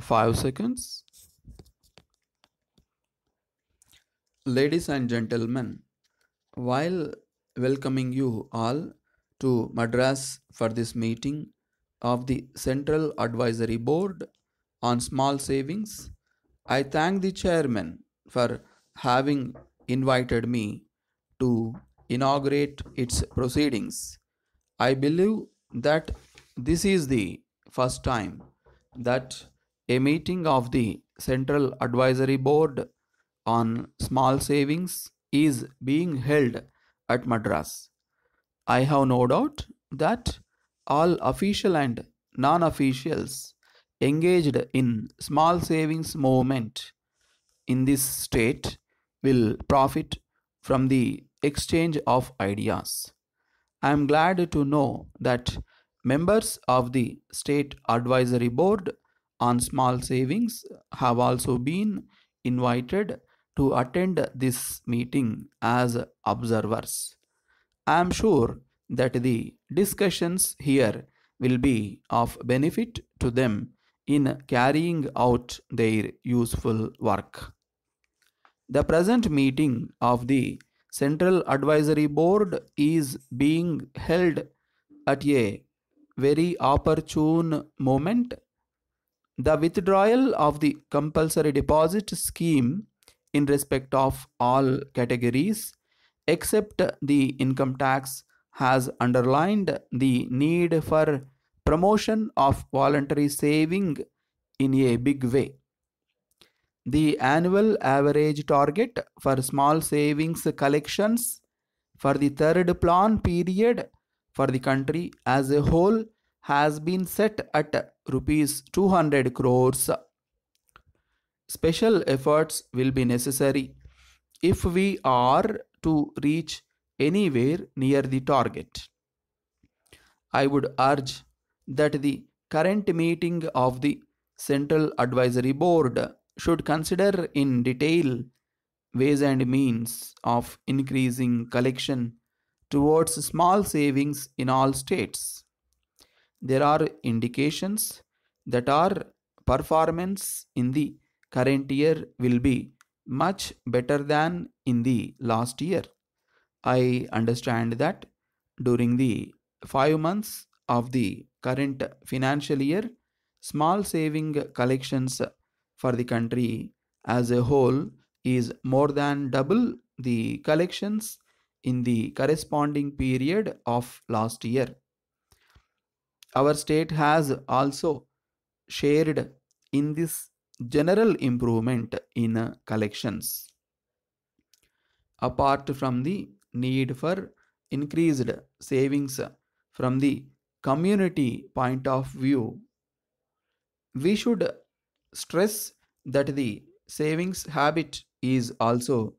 5 seconds. Ladies and gentlemen, while welcoming you all to Madras for this meeting of the Central Advisory Board on Small Savings, I thank the chairman for having invited me to inaugurate its proceedings. I believe that this is the first time that a meeting of the Central Advisory Board on Small Savings is being held at Madras. I have no doubt that all official and non officials engaged in small savings movement in this state will profit from the exchange of ideas. I am glad to know that members of the State Advisory Board on small savings have also been invited to attend this meeting as observers. I am sure that the discussions here will be of benefit to them in carrying out their useful work. The present meeting of the Central Advisory Board is being held at a very opportune moment the withdrawal of the compulsory deposit scheme in respect of all categories except the income tax has underlined the need for promotion of voluntary saving in a big way. The annual average target for small savings collections for the third plan period for the country as a whole has been set at rupees 200 crores. Special efforts will be necessary if we are to reach anywhere near the target. I would urge that the current meeting of the Central Advisory Board should consider in detail ways and means of increasing collection towards small savings in all states there are indications that our performance in the current year will be much better than in the last year. I understand that during the 5 months of the current financial year, small saving collections for the country as a whole is more than double the collections in the corresponding period of last year our state has also shared in this general improvement in collections. Apart from the need for increased savings from the community point of view, we should stress that the savings habit is also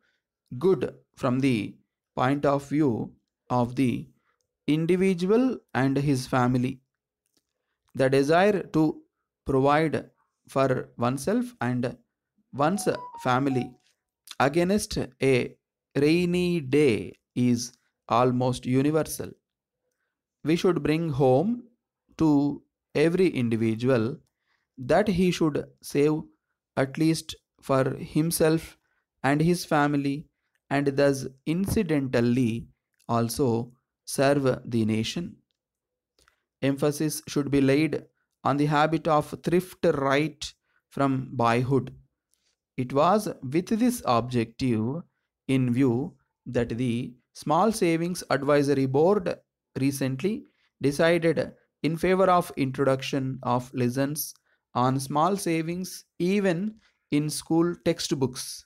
good from the point of view of the individual and his family the desire to provide for oneself and one's family against a rainy day is almost universal. We should bring home to every individual that he should save at least for himself and his family and thus incidentally also serve the nation emphasis should be laid on the habit of thrift right from boyhood. It was with this objective in view that the Small Savings Advisory Board recently decided in favor of introduction of lessons on small savings even in school textbooks.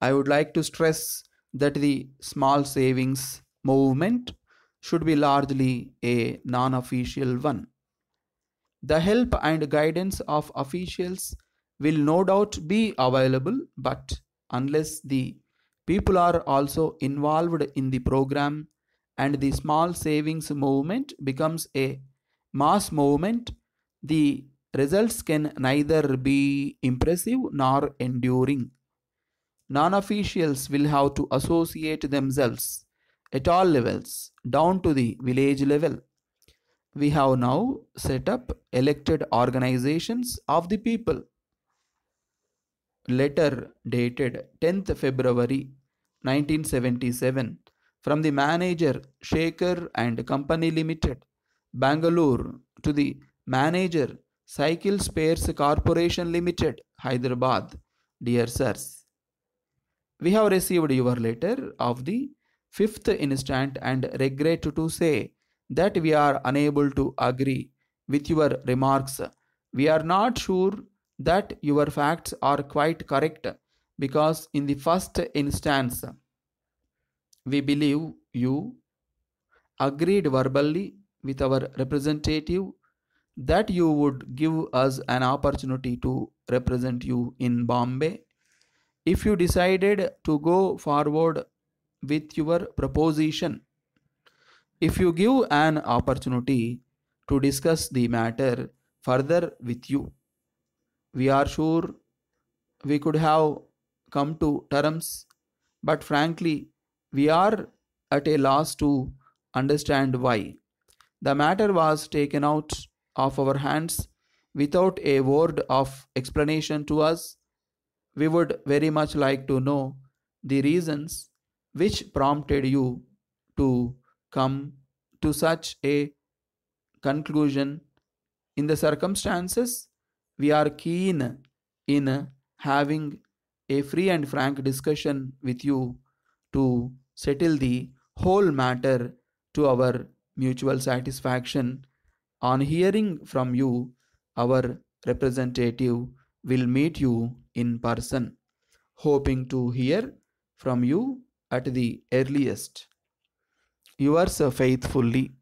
I would like to stress that the small savings movement should be largely a non official one. The help and guidance of officials will no doubt be available, but unless the people are also involved in the program and the small savings movement becomes a mass movement, the results can neither be impressive nor enduring. Non officials will have to associate themselves at all levels down to the village level. We have now set up elected organizations of the people. Letter dated 10th February 1977 from the manager Shaker and Company Limited, Bangalore to the manager Cycle Spares Corporation Limited, Hyderabad. Dear sirs, we have received your letter of the fifth instant and regret to say that we are unable to agree with your remarks. We are not sure that your facts are quite correct because, in the first instance, we believe you agreed verbally with our representative that you would give us an opportunity to represent you in Bombay. If you decided to go forward with your proposition. If you give an opportunity to discuss the matter further with you, we are sure we could have come to terms, but frankly, we are at a loss to understand why. The matter was taken out of our hands without a word of explanation to us. We would very much like to know the reasons which prompted you to come to such a conclusion. In the circumstances, we are keen in having a free and frank discussion with you to settle the whole matter to our mutual satisfaction. On hearing from you, our representative will meet you in person, hoping to hear from you at the earliest. Yours uh, faithfully,